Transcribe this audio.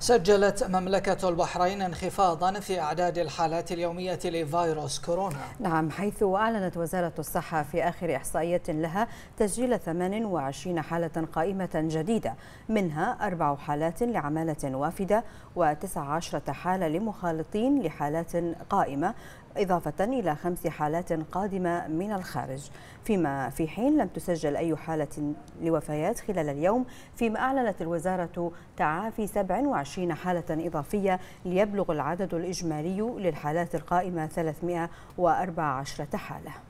سجلت مملكة البحرين انخفاضا في أعداد الحالات اليومية لفيروس كورونا نعم حيث أعلنت وزارة الصحة في آخر إحصائية لها تسجيل 28 حالة قائمة جديدة منها أربع حالات لعمالة وافدة و19 حالة لمخالطين لحالات قائمة إضافة إلى خمس حالات قادمة من الخارج فيما في حين لم تسجل أي حالة لوفيات خلال اليوم فيما أعلنت الوزارة تعافي 27 27 حالة إضافية ليبلغ العدد الإجمالي للحالات القائمة 314 حالة